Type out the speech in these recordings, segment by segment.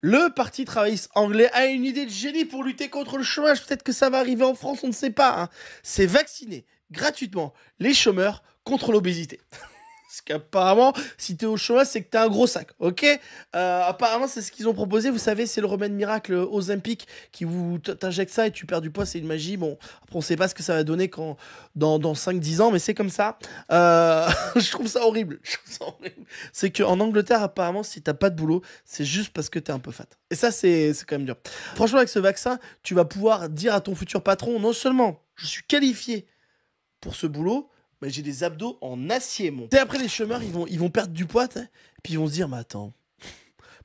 Le Parti travailliste anglais a une idée de génie pour lutter contre le chômage. Peut-être que ça va arriver en France, on ne sait pas. Hein. C'est vacciner gratuitement les chômeurs contre l'obésité. Parce qu'apparemment, si t'es au chômage, c'est que t'as un gros sac, ok euh, Apparemment, c'est ce qu'ils ont proposé. Vous savez, c'est le remède miracle olympique qui vous t'injecte ça et tu perds du poids. C'est une magie. Bon, après, on sait pas ce que ça va donner quand, dans, 5-10 ans, mais c'est comme ça. Euh, je trouve ça horrible. horrible. C'est qu'en Angleterre, apparemment, si t'as pas de boulot, c'est juste parce que t'es un peu fat. Et ça, c'est quand même dur. Franchement, avec ce vaccin, tu vas pouvoir dire à ton futur patron, non seulement je suis qualifié pour ce boulot, mais bah, j'ai des abdos en acier, mon. après, les chômeurs, ils vont, ils vont perdre du poids, puis ils vont se dire, mais attends,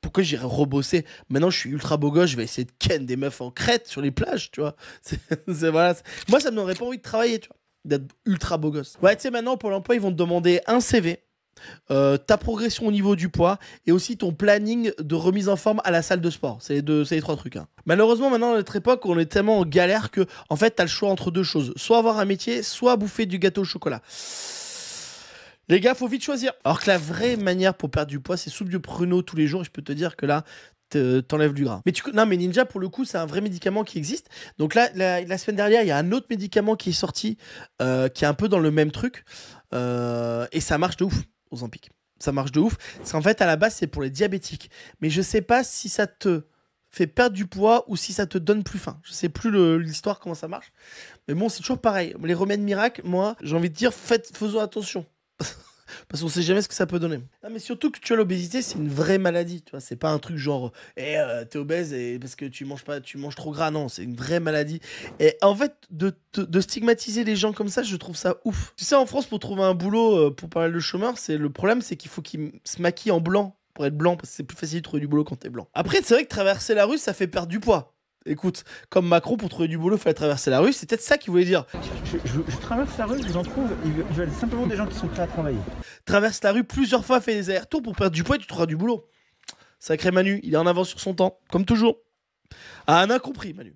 pourquoi j'irais rebosser Maintenant, je suis ultra beau gosse, je vais essayer de ken des meufs en crête sur les plages, tu vois. voilà. Moi, ça me donnerait pas envie de travailler, tu vois, d'être ultra beau gosse. Ouais, tu sais, maintenant, pour l'emploi, ils vont te demander un CV, euh, ta progression au niveau du poids et aussi ton planning de remise en forme à la salle de sport. C'est les, deux, trois trucs. Hein. Malheureusement, maintenant, à notre époque, on est tellement en galère que, en fait, t'as le choix entre deux choses. Soit avoir un métier, soit bouffer du gâteau au chocolat. Les gars, faut vite choisir. Alors que la vraie manière pour perdre du poids, c'est soupe de pruneau tous les jours. Et je peux te dire que là, t'enlèves du gras. Mais tu non mais Ninja pour le coup c'est un vrai médicament qui existe. Donc là la, semaine dernière il y a un autre médicament qui est sorti euh, qui est un peu dans le même truc euh, et ça marche de ouf. Ozempic. Ça marche de ouf. Parce en fait, à la base, c'est pour les diabétiques. Mais je sais pas si ça te fait perdre du poids ou si ça te donne plus faim. Je sais plus l'histoire, comment ça marche. Mais bon, c'est toujours pareil. Les remèdes miracles, moi, j'ai envie de dire, faisons attention parce qu'on sait jamais ce que ça peut donner. Non, mais surtout que tu as l'obésité, c'est une vraie maladie, tu vois. C'est pas un truc genre, eh, euh, t'es obèse et parce que tu manges pas, tu manges trop gras. Non, c'est une vraie maladie. Et en fait, de, stigmatiser les gens comme ça, je trouve ça ouf. Tu sais, en France, pour trouver un boulot euh, pour parler de chômeur, c'est le problème, c'est qu'il faut qu'ils se maquillent en blanc pour être blanc parce que c'est plus facile de trouver du boulot quand t'es blanc. Après, c'est vrai que traverser la rue, ça fait perdre du poids écoute, comme Macron, pour trouver du boulot, il fallait traverser la rue. C'est peut-être ça qu'il voulait dire. Je, traverse la rue, je vous en trouve. Ils veulent simplement des gens qui sont prêts à travailler. Traverse la rue plusieurs fois, fais des allers-retours pour perdre du poids et tu trouveras du boulot. Sacré Manu, il est en avance sur son temps, comme toujours. À ah, un incompris, Manu.